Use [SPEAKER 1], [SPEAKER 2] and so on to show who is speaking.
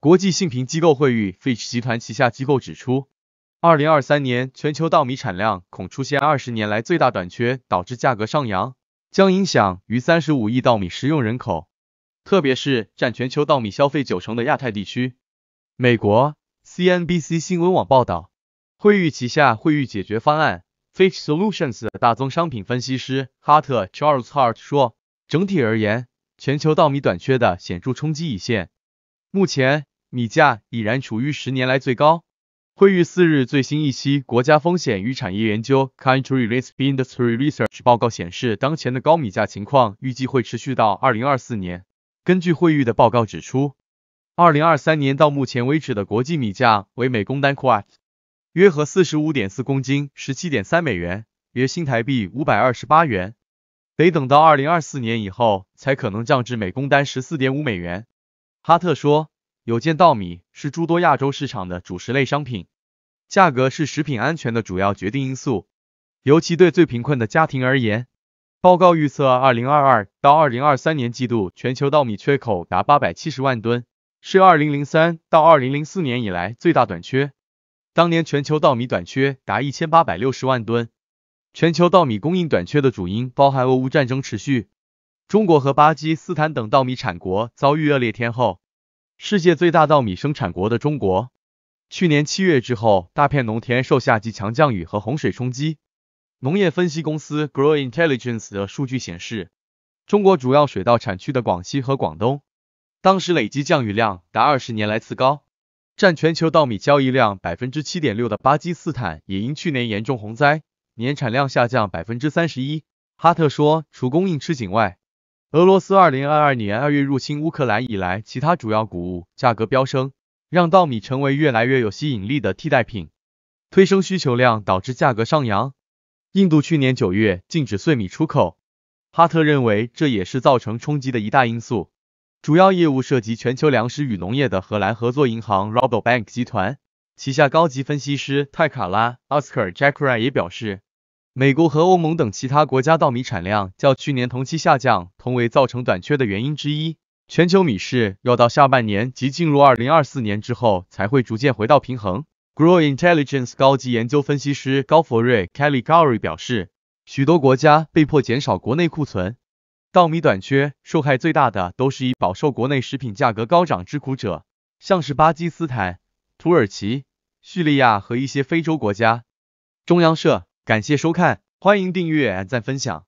[SPEAKER 1] 国际性评机构会誉 （Fitch） 集团旗下机构指出，二零二三年全球稻米产量恐出现二十年来最大短缺，导致价格上扬，将影响逾三十五亿稻米食用人口，特别是占全球稻米消费九成的亚太地区。美国 CNBC 新闻网报道，惠誉旗下惠誉解决方案 （Fitch Solutions） 大宗商品分析师哈特 （Charles Hart） 说，整体而言，全球稻米短缺的显著冲击已现，目前。米价已然处于十年来最高。汇誉四日最新一期《国家风险与产业研究》（Country Risk Industry Research） 报告显示，当前的高米价情况预计会持续到二零二四年。根据汇誉的报告指出，二零二三年到目前为止的国际米价为每公 quat 约合四十五点四公斤，十七点三美元，约新台币五百二十八元，得等到二零二四年以后才可能降至每公单十四点五美元。哈特说。有见稻米是诸多亚洲市场的主食类商品，价格是食品安全的主要决定因素，尤其对最贫困的家庭而言。报告预测，二零二二到二零二三年季度全球稻米缺口达八百七十万吨，是二零零三到二零零四年以来最大短缺。当年全球稻米短缺达一千八百六十万吨。全球稻米供应短缺的主因包含俄乌战争持续，中国和巴基斯坦等稻米产国遭遇恶劣天候。世界最大稻米生产国的中国，去年七月之后，大片农田受夏季强降雨和洪水冲击。农业分析公司 Grow Intelligence 的数据显示，中国主要水稻产区的广西和广东，当时累计降雨量达二十年来次高。占全球稻米交易量百分之七点六的巴基斯坦，也因去年严重洪灾，年产量下降百分之三十一。哈特说，除供应吃紧外，俄罗斯2022年2月入侵乌克兰以来，其他主要谷物价格飙升，让稻米成为越来越有吸引力的替代品，推升需求量导致价格上扬。印度去年9月禁止碎米出口，哈特认为这也是造成冲击的一大因素。主要业务涉及全球粮食与农业的荷兰合作银行 r o b o b a n k 集团旗下高级分析师泰卡拉· o s c 阿斯卡尔· k r y 也表示。美国和欧盟等其他国家稻米产量较去年同期下降，同为造成短缺的原因之一。全球米市要到下半年及进入二零二四年之后才会逐渐回到平衡。g r o w Intelligence 高级研究分析师高佛瑞 （Kelly g o f r y 表示，许多国家被迫减少国内库存，稻米短缺受害最大的都是以饱受国内食品价格高涨之苦者，像是巴基斯坦、土耳其、叙利亚和一些非洲国家。中央社。感谢收看，欢迎订阅、点赞、分享。